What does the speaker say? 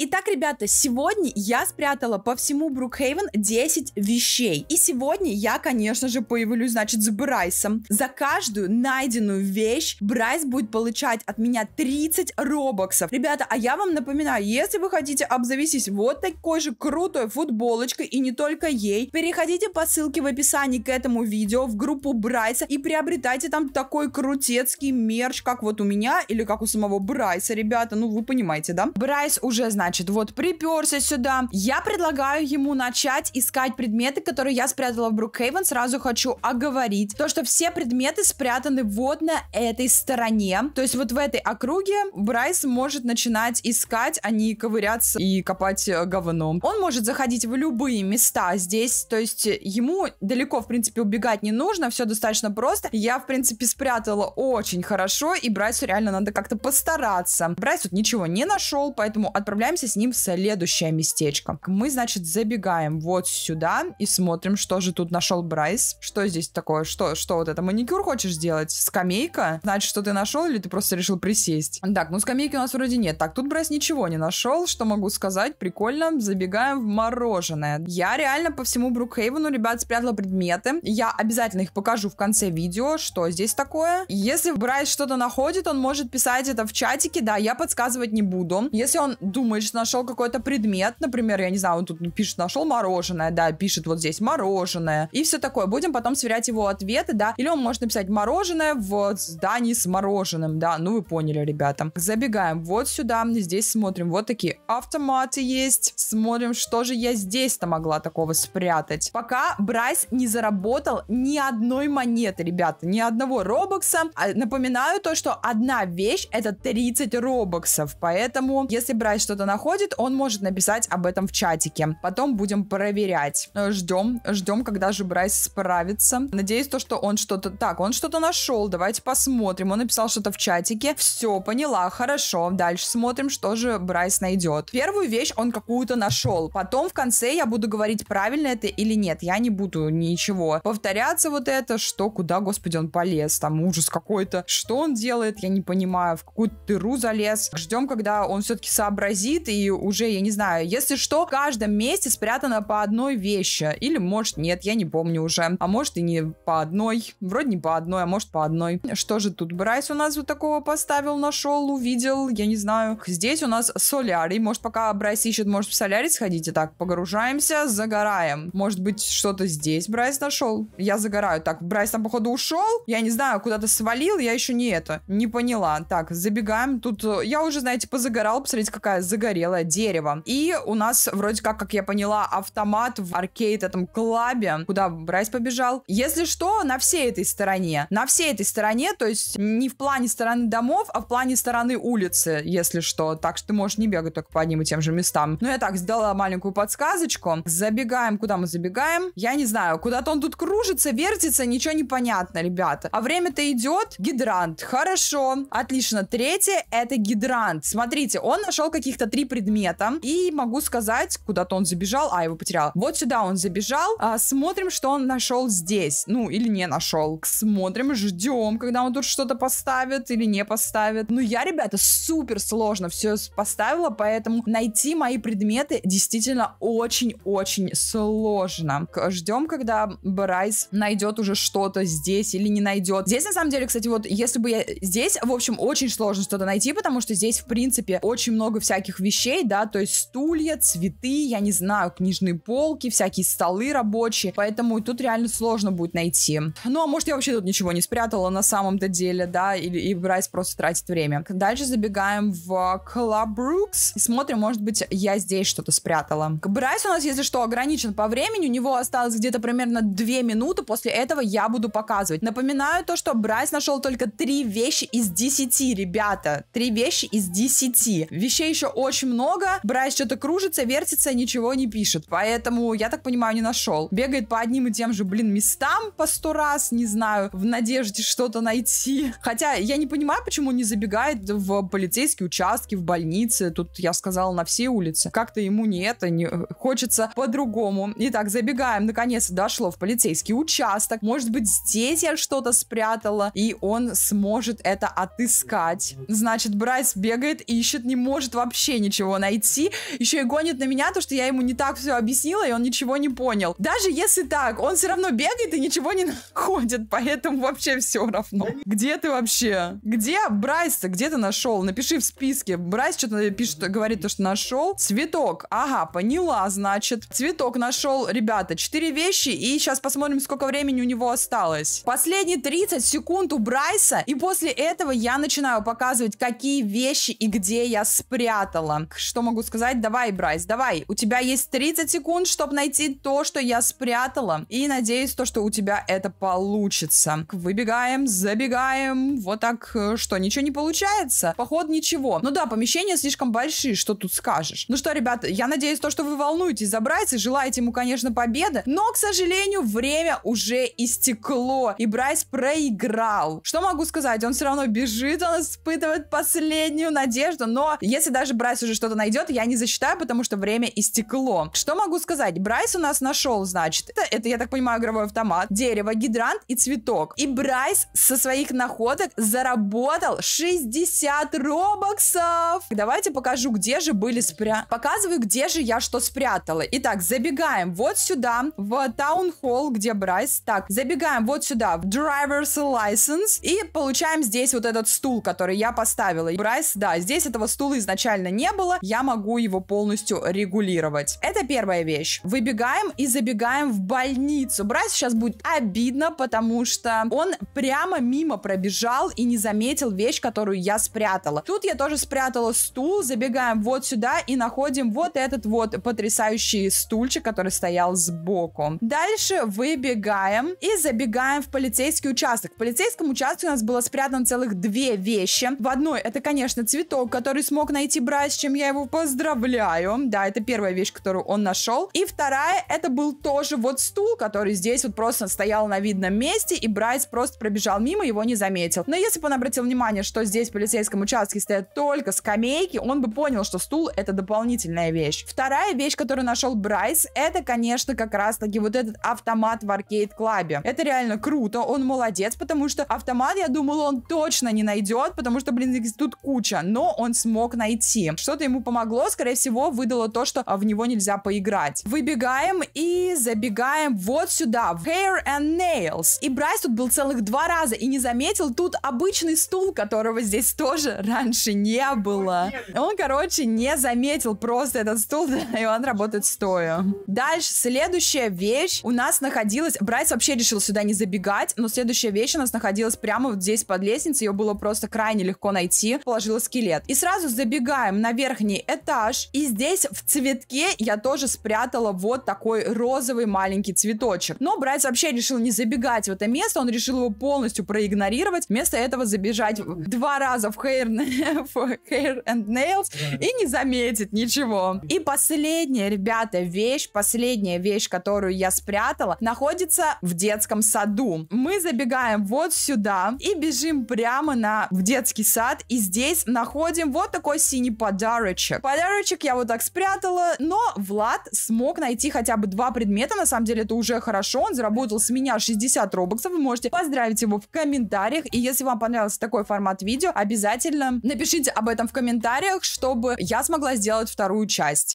Итак, ребята, сегодня я спрятала по всему Брукхейвен 10 вещей. И сегодня я, конечно же, появлюсь, значит, с Брайсом. За каждую найденную вещь Брайс будет получать от меня 30 робоксов. Ребята, а я вам напоминаю, если вы хотите обзавестись вот такой же крутой футболочкой и не только ей, переходите по ссылке в описании к этому видео в группу Брайса и приобретайте там такой крутецкий мерч, как вот у меня или как у самого Брайса, ребята. Ну, вы понимаете, да? Брайс уже, знает значит, вот приперся сюда. Я предлагаю ему начать искать предметы, которые я спрятала в Брукхейвен. Сразу хочу оговорить то, что все предметы спрятаны вот на этой стороне. То есть вот в этой округе Брайс может начинать искать, а не ковыряться и копать э, говном. Он может заходить в любые места здесь, то есть ему далеко, в принципе, убегать не нужно, все достаточно просто. Я, в принципе, спрятала очень хорошо, и Брайсу реально надо как-то постараться. Брайс тут ничего не нашел, поэтому отправляемся с ним в следующее местечко. Мы, значит, забегаем вот сюда и смотрим, что же тут нашел Брайс. Что здесь такое? Что, что вот это? Маникюр хочешь сделать? Скамейка? Значит, что ты нашел или ты просто решил присесть? Так, ну скамейки у нас вроде нет. Так, тут Брайс ничего не нашел. Что могу сказать? Прикольно. Забегаем в мороженое. Я реально по всему Брукхейвену, ребят, спрятала предметы. Я обязательно их покажу в конце видео, что здесь такое. Если Брайс что-то находит, он может писать это в чатике. Да, я подсказывать не буду. Если он думает, пишет, нашел какой-то предмет, например, я не знаю, он тут пишет, нашел мороженое, да, пишет вот здесь мороженое, и все такое. Будем потом сверять его ответы, да, или он может написать мороженое в здании с мороженым, да, ну вы поняли, ребята. Забегаем вот сюда, здесь смотрим, вот такие автоматы есть, смотрим, что же я здесь-то могла такого спрятать. Пока Брайс не заработал ни одной монеты, ребята, ни одного робокса. А, напоминаю то, что одна вещь это 30 робоксов, поэтому если Брайс что-то находит, находит, он может написать об этом в чатике. Потом будем проверять. Ждем, ждем, когда же Брайс справится. Надеюсь, то, что он что-то... Так, он что-то нашел, давайте посмотрим. Он написал что-то в чатике. Все, поняла, хорошо. Дальше смотрим, что же Брайс найдет. Первую вещь он какую-то нашел. Потом в конце я буду говорить, правильно это или нет. Я не буду ничего повторяться вот это, что куда, господи, он полез. Там ужас какой-то. Что он делает, я не понимаю. В какую дыру залез. Ждем, когда он все-таки сообразит и уже, я не знаю, если что, в каждом месте спрятано по одной вещи. Или, может, нет, я не помню уже. А может, и не по одной. Вроде не по одной, а может, по одной. Что же тут Брайс у нас вот такого поставил, нашел, увидел, я не знаю. Здесь у нас солярий. Может, пока Брайс ищет, может, в солярий сходить. Итак, погружаемся, загораем. Может быть, что-то здесь Брайс нашел? Я загораю. Так, Брайс там, походу, ушел. Я не знаю, куда-то свалил, я еще не это, не поняла. Так, забегаем. Тут э, я уже, знаете, позагорал. Посмотрите, какая загорая горело дерево. И у нас, вроде как, как я поняла, автомат в аркейд этом клабе, куда Брайс побежал. Если что, на всей этой стороне. На всей этой стороне, то есть не в плане стороны домов, а в плане стороны улицы, если что. Так что ты можешь не бегать только по одним и тем же местам. Но ну, я так сделала маленькую подсказочку. Забегаем, куда мы забегаем. Я не знаю, куда-то он тут кружится, вертится, ничего не понятно, ребята. А время-то идет. Гидрант. Хорошо. Отлично. Третье — это гидрант. Смотрите, он нашел каких-то три три предмета. И могу сказать, куда-то он забежал, а, его потерял. Вот сюда он забежал. А, смотрим, что он нашел здесь. Ну, или не нашел. Смотрим, ждем, когда он тут что-то поставит или не поставит. Ну, я, ребята, супер сложно все поставила, поэтому найти мои предметы действительно очень-очень сложно. Ждем, когда Брайс найдет уже что-то здесь или не найдет. Здесь, на самом деле, кстати, вот если бы я... Здесь, в общем, очень сложно что-то найти, потому что здесь, в принципе, очень много всяких вещей, да, то есть стулья, цветы, я не знаю, книжные полки, всякие столы рабочие, поэтому тут реально сложно будет найти. Ну, а может, я вообще тут ничего не спрятала на самом-то деле, да, или, и Брайс просто тратит время. Дальше забегаем в Club Brooks и смотрим, может быть, я здесь что-то спрятала. Брайс у нас, если что, ограничен по времени, у него осталось где-то примерно 2 минуты, после этого я буду показывать. Напоминаю то, что Брайс нашел только 3 вещи из 10, ребята, 3 вещи из 10. Вещей еще очень очень много. Брайс что-то кружится, вертится, ничего не пишет. Поэтому, я так понимаю, не нашел. Бегает по одним и тем же, блин, местам по сто раз, не знаю, в надежде что-то найти. Хотя, я не понимаю, почему не забегает в полицейские участки, в больницы. Тут, я сказала, на все улицы. Как-то ему не это, не... Э, хочется по-другому. Итак, забегаем. Наконец, дошло в полицейский участок. Может быть, здесь я что-то спрятала, и он сможет это отыскать. Значит, Брайс бегает, ищет, не может вообще не ничего найти, еще и гонит на меня то, что я ему не так все объяснила, и он ничего не понял. Даже если так, он все равно бегает и ничего не находит, поэтому вообще все равно. Где ты вообще? Где брайс Где ты нашел? Напиши в списке. Брайс что-то пишет, говорит то, что нашел. Цветок. Ага, поняла, значит. Цветок нашел, ребята, четыре вещи, и сейчас посмотрим, сколько времени у него осталось. Последние 30 секунд у Брайса, и после этого я начинаю показывать, какие вещи и где я спрятала дело. Что могу сказать? Давай, Брайс, давай. У тебя есть 30 секунд, чтобы найти то, что я спрятала. И надеюсь, то, что у тебя это получится. Выбегаем, забегаем. Вот так э, что, ничего не получается? Поход ничего. Ну да, помещения слишком большие, что тут скажешь. Ну что, ребята, я надеюсь, то, что вы волнуетесь за Брайса, желаете ему, конечно, победы, но, к сожалению, время уже истекло, и Брайс проиграл. Что могу сказать? Он все равно бежит, он испытывает последнюю надежду, но если даже Брайс уже же что-то найдет, я не засчитаю, потому что время истекло. Что могу сказать? Брайс у нас нашел, значит, это, это я так понимаю, игровой автомат, дерево, гидрант и цветок. И Брайс со своих находок заработал 60 робоксов. Давайте покажу, где же были спря... Показываю, где же я что спрятала. Итак, забегаем вот сюда, в таунхолл, где Брайс. Так, забегаем вот сюда, в driver's license, и получаем здесь вот этот стул, который я поставила. Брайс, да, здесь этого стула изначально не было, я могу его полностью регулировать. Это первая вещь. Выбегаем и забегаем в больницу. Брать сейчас будет обидно, потому что он прямо мимо пробежал и не заметил вещь, которую я спрятала. Тут я тоже спрятала стул, забегаем вот сюда и находим вот этот вот потрясающий стульчик, который стоял сбоку. Дальше выбегаем и забегаем в полицейский участок. В полицейском участке у нас было спрятано целых две вещи. В одной это, конечно, цветок, который смог найти Брайс чем я его поздравляю. Да, это первая вещь, которую он нашел. И вторая, это был тоже вот стул, который здесь вот просто стоял на видном месте, и Брайс просто пробежал мимо, его не заметил. Но если бы он обратил внимание, что здесь в полицейском участке стоят только скамейки, он бы понял, что стул это дополнительная вещь. Вторая вещь, которую нашел Брайс, это, конечно, как раз-таки вот этот автомат в аркейд-клабе. Это реально круто, он молодец, потому что автомат, я думала, он точно не найдет, потому что, блин, здесь тут куча, но он смог найти что-то ему помогло, скорее всего, выдало то, что а, в него нельзя поиграть. Выбегаем и забегаем вот сюда, в Hair and Nails. И Брайс тут был целых два раза и не заметил тут обычный стул, которого здесь тоже раньше не было. Он, короче, не заметил просто этот стул, и он работает стоя. Дальше, следующая вещь у нас находилась... Брайс вообще решил сюда не забегать, но следующая вещь у нас находилась прямо вот здесь под лестницей, ее было просто крайне легко найти. Положила скелет. И сразу забегаем на верхний этаж. И здесь в цветке я тоже спрятала вот такой розовый маленький цветочек. Но Брайс вообще решил не забегать в это место, он решил его полностью проигнорировать. Вместо этого забежать два раза в Hair, в hair and Nails и не заметить ничего. И последняя, ребята, вещь, последняя вещь, которую я спрятала, находится в детском саду. Мы забегаем вот сюда и бежим прямо на в детский сад. И здесь находим вот такой синий подарок подарочек. Подарочек я вот так спрятала, но Влад смог найти хотя бы два предмета, на самом деле это уже хорошо, он заработал с меня 60 робоксов, вы можете поздравить его в комментариях, и если вам понравился такой формат видео, обязательно напишите об этом в комментариях, чтобы я смогла сделать вторую часть.